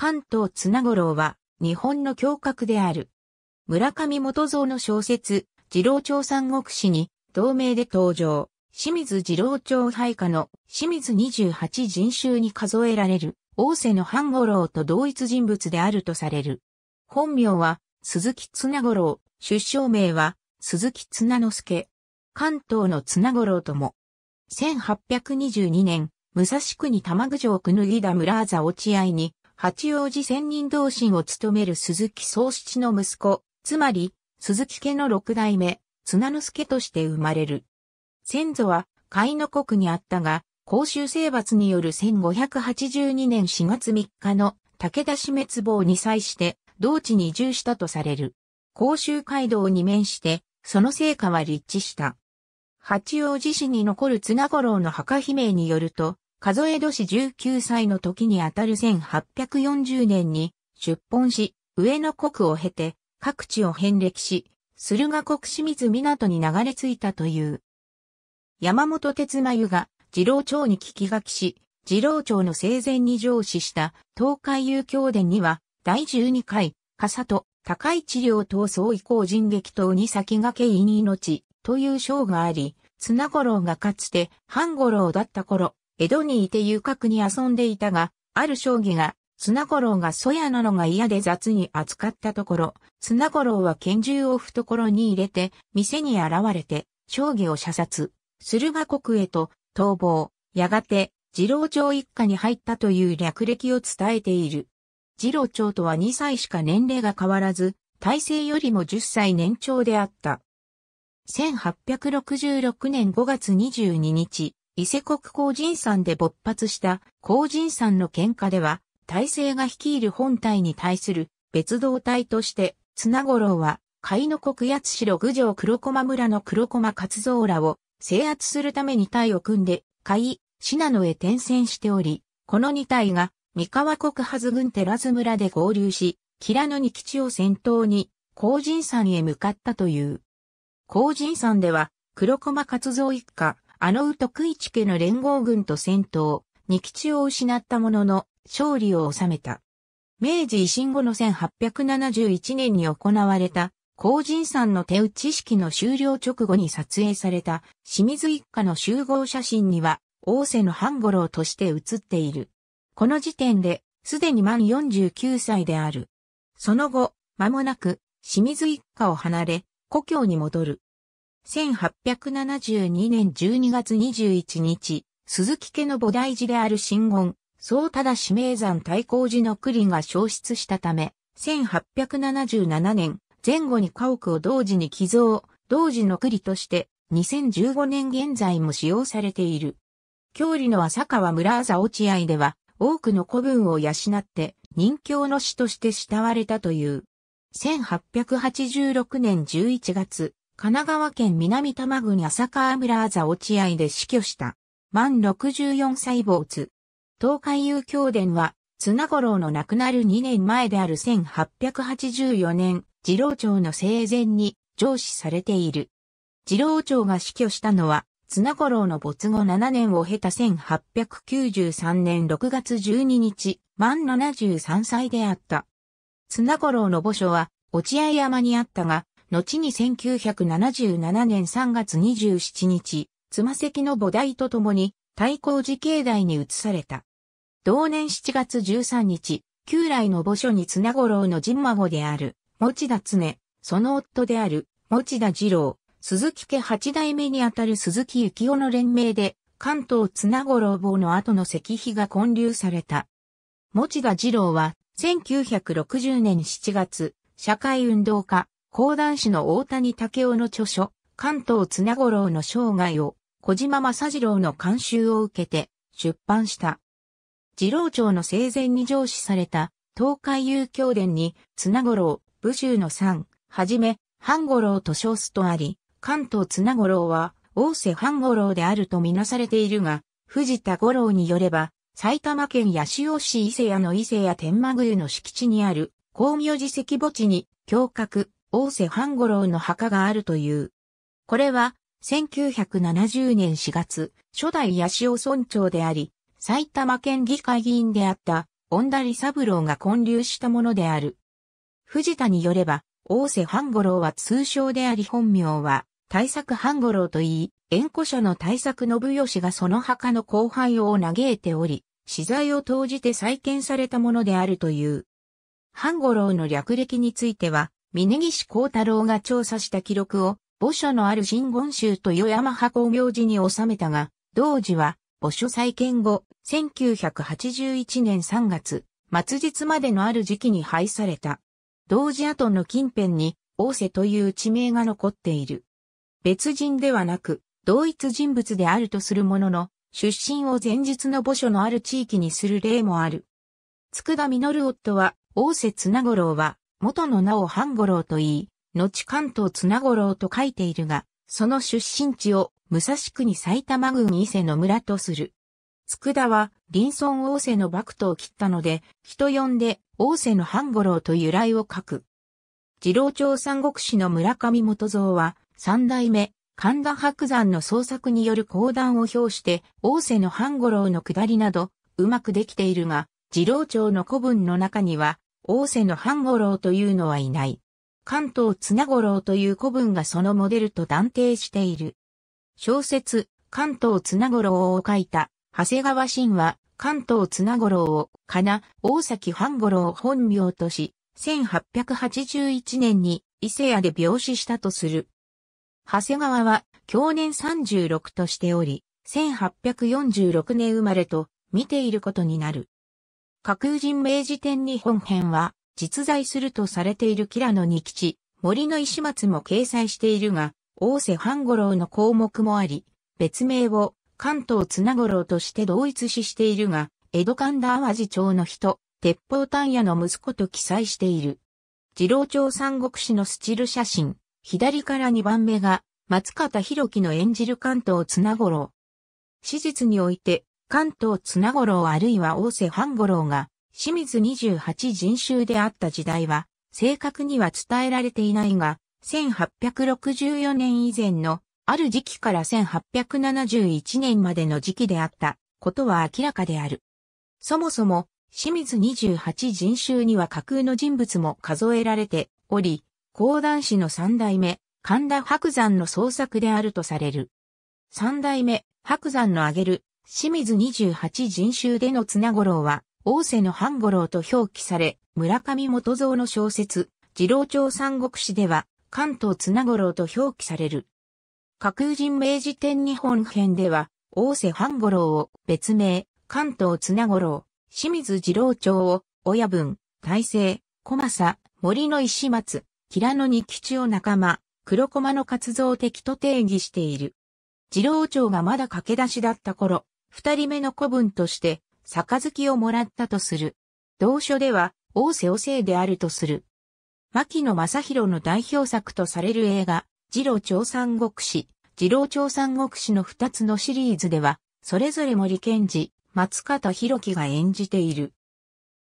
関東綱五郎は日本の教閣である。村上元蔵の小説、二郎町三国志に同名で登場。清水二郎町配下の清水二十八人衆に数えられる大瀬の半五郎と同一人物であるとされる。本名は鈴木綱五郎、出生名は鈴木綱之助。関東の綱五郎とも。1822年、武蔵国玉城くぬぎだ村あざ落合に八王子仙人同心を務める鈴木宗七の息子、つまり、鈴木家の六代目、綱之助として生まれる。先祖は、海の国にあったが、公衆征伐による1582年4月3日の武田氏滅亡に際して、同地に移住したとされる。甲州街道に面して、その成果は立地した。八王子市に残る綱五郎の墓碑銘によると、数え年19歳の時にあたる1840年に出奔し、上野国を経て各地を遍歴し、駿河国清水港に流れ着いたという。山本哲眉が二郎町に聞き書きし、二郎町の生前に上司した東海遊教伝には、第12回、笠と高い治療闘争以降人撃等に先駆け因命という章があり、綱五郎がかつて半五郎だった頃、江戸にいて遊郭に遊んでいたが、ある将棋が、砂五郎がそやなのが嫌で雑に扱ったところ、砂五郎は拳銃を懐に入れて、店に現れて、将棋を射殺、駿河国へと逃亡、やがて、次郎長一家に入ったという略歴を伝えている。次郎長とは2歳しか年齢が変わらず、体制よりも10歳年長であった。1866年5月22日、伊勢国鉱人山で勃発した鉱人山の喧嘩では、大勢が率いる本体に対する別動隊として、綱五郎は、海の国八代郡上黒駒村の黒駒勝蔵らを制圧するために隊を組んで、海、信濃へ転戦しており、この2隊が、三河国はず寺津村で合流し、平野に基地を先頭に、皇人山へ向かったという。鉱人山では、黒駒勝蔵一家、あのう徳一家の連合軍と戦闘、二吉を失ったものの、勝利を収めた。明治維新後の1871年に行われた、工人さんの手打ち式の終了直後に撮影された清水一家の集合写真には、大瀬の半五郎として写っている。この時点で、すでに満49歳である。その後、間もなく、清水一家を離れ、故郷に戻る。1872年12月21日、鈴木家の菩提寺である真言、そうただ指名山対抗寺の栗が消失したため、1877年、前後に家屋を同時に寄贈、同時の栗として、2015年現在も使用されている。郷里の浅川村朝落合では、多くの古文を養って、人教の師として慕われたという。1886年11月、神奈川県南多摩郡浅川村あざ落合で死去した。満64歳没。東海遊教殿は、綱五郎の亡くなる2年前である1884年、次郎長の生前に上司されている。次郎長が死去したのは、綱五郎の没後7年を経た1893年6月12日、満73歳であった。綱五郎の墓所は、落合山にあったが、後に1977年3月27日、つま先の母大と共に、太抗寺境内に移された。同年7月13日、旧来の墓所に綱五郎の神孫である、持田常、その夫である、持田二郎、鈴木家八代目にあたる鈴木幸夫の連名で、関東綱五郎坊の後の石碑が建立された。持田二郎は、1960年7月、社会運動家、講談師の大谷武雄の著書、関東綱五郎の生涯を、小島正次郎の監修を受けて、出版した。次郎長の生前に上司された、東海遊興伝に、綱五郎、武州の三、はじめ、半五郎と称すとあり、関東綱五郎は、大瀬半五郎であるとみなされているが、藤田五郎によれば、埼玉県八潮市伊勢屋の伊勢屋天満宮の敷地にある、光明寺石墓地に、胸郭、大瀬半五郎の墓があるという。これは、1970年4月、初代八潮村長であり、埼玉県議会議員であった、恩田利三郎が建立したものである。藤田によれば、大瀬半五郎は通称であり本名は、大作半五郎といい、縁故者の大作信義がその墓の後輩を嘆いており、資材を投じて再建されたものであるという。半五郎の略歴については、峯岸幸太郎が調査した記録を、墓所のある新言宗と与山派工業寺に収めたが、同時は、墓所再建後、1981年3月、末日までのある時期に廃された。同時跡の近辺に、大瀬という地名が残っている。別人ではなく、同一人物であるとするものの、出身を前日の墓所のある地域にする例もある。佃実夫は、大瀬綱五郎は、元の名を半五郎と言い、後関東綱五郎と書いているが、その出身地を武蔵国埼玉郡伊勢の村とする。佃は、林村大瀬の幕府を切ったので、人呼んで、大瀬の半五郎と由来を書く。次郎町三国志の村上元蔵は、三代目、神田伯山の創作による講談を表して、大瀬の半五郎の下りなど、うまくできているが、次郎町の古文の中には、大瀬の半五郎というのはいない。関東綱五郎という古文がそのモデルと断定している。小説、関東綱五郎を書いた、長谷川信は、関東綱五郎を、かな、大崎半五郎本名とし、1881年に伊勢屋で病死したとする。長谷川は、去年36としており、1846年生まれと、見ていることになる。架空人明治天日本編は実在するとされているキラの二吉、森の石松も掲載しているが、大瀬半五郎の項目もあり、別名を関東綱五郎として同一視しているが、江戸神田淡路町の人、鉄砲丹屋の息子と記載している。二郎町三国志のスチル写真、左から2番目が、松方弘樹の演じる関東綱五郎。史実において、関東綱五郎あるいは大瀬半五郎が清水28人衆であった時代は正確には伝えられていないが、1864年以前のある時期から1871年までの時期であったことは明らかである。そもそも清水28人衆には架空の人物も数えられており、講談師の三代目、神田白山の創作であるとされる。三代目、白山の挙げる清水二十八人衆での綱五郎は、大瀬の半五郎と表記され、村上元蔵の小説、二郎町三国志では、関東綱五郎と表記される。架空人明治天日本編では、大瀬半五郎を別名、関東綱五郎、清水二郎町を、親分、大成、小政、森の石松、平野に吉を仲間、黒駒の活動的と定義している。二郎町がまだ駆け出しだった頃、二人目の子分として、杯をもらったとする。同書では、王瀬おせであるとする。牧野正宏の代表作とされる映画、二郎長三国志、二郎長三国志の二つのシリーズでは、それぞれ森賢治、松方弘樹が演じている。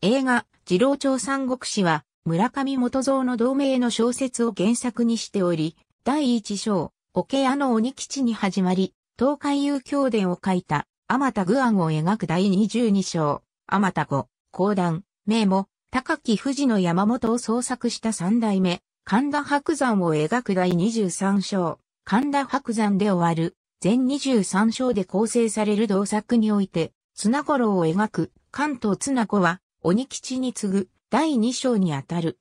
映画、二郎長三国志は、村上元蔵の同名の小説を原作にしており、第一章、桶屋の鬼吉に始まり、東海遊教伝を書いたあ田具案を描く第22章、あ田子、5、講談、名も、高木富士の山本を創作した三代目、神田白山を描く第23章、神田白山で終わる、全23章で構成される同作において、綱頃を描く、関東綱子は、鬼吉に次ぐ、第2章にあたる。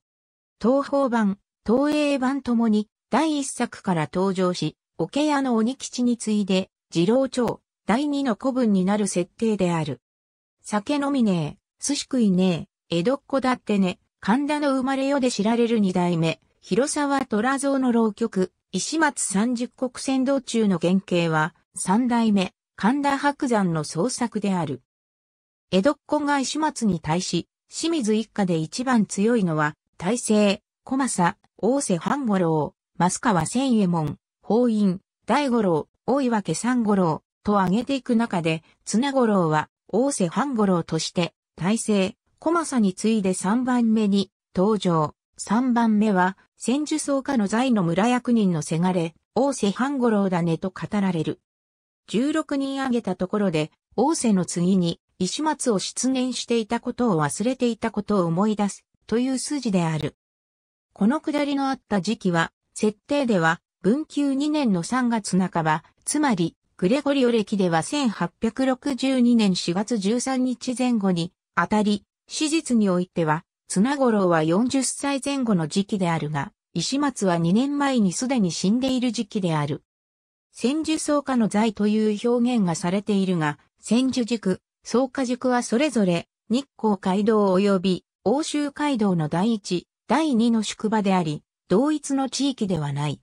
東方版、東映版ともに、第1作から登場し、桶屋の鬼吉に次いで、二郎町、第二の古文になる設定である。酒飲みねえ、寿司食いねえ、江戸っ子だってね、神田の生まれよで知られる二代目、広沢虎蔵の浪曲、石松三十国船道中の原型は、三代目、神田白山の創作である。江戸っ子が石松に対し、清水一家で一番強いのは、大勢、小政、大瀬半五郎、増川千右衛門、法院、大五郎、大岩家三五郎、と挙げていく中で、綱五郎は、大瀬半五郎として、大勢小政に次いで3番目に登場。3番目は、千住総家の在の村役人のせがれ、大瀬半五郎だねと語られる。16人挙げたところで、大瀬の次に、石松を出念していたことを忘れていたことを思い出す、という筋である。この下りのあった時期は、設定では、文久2年の3月半ば、つまり、グレゴリオ歴では1862年4月13日前後に、あたり、史実においては、綱五郎は40歳前後の時期であるが、石松は2年前にすでに死んでいる時期である。千住草加の在という表現がされているが、千住塾、草加塾はそれぞれ、日光街道及び欧州街道の第一、第二の宿場であり、同一の地域ではない。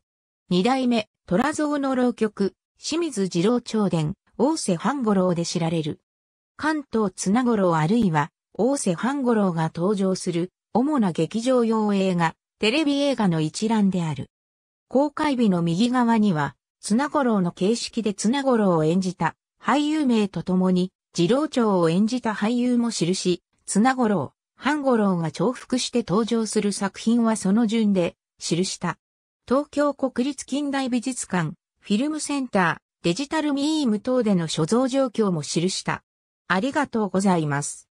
二代目、虎像の浪曲、清水次郎長伝、大瀬半五郎で知られる。関東綱五郎あるいは、大瀬半五郎が登場する、主な劇場用映画、テレビ映画の一覧である。公開日の右側には、綱五郎の形式で綱五郎を演じた俳優名とともに、次郎長を演じた俳優も記し、綱五郎、半五郎が重複して登場する作品はその順で記した。東京国立近代美術館、フィルムセンター、デジタルミーム等での所蔵状況も記した。ありがとうございます。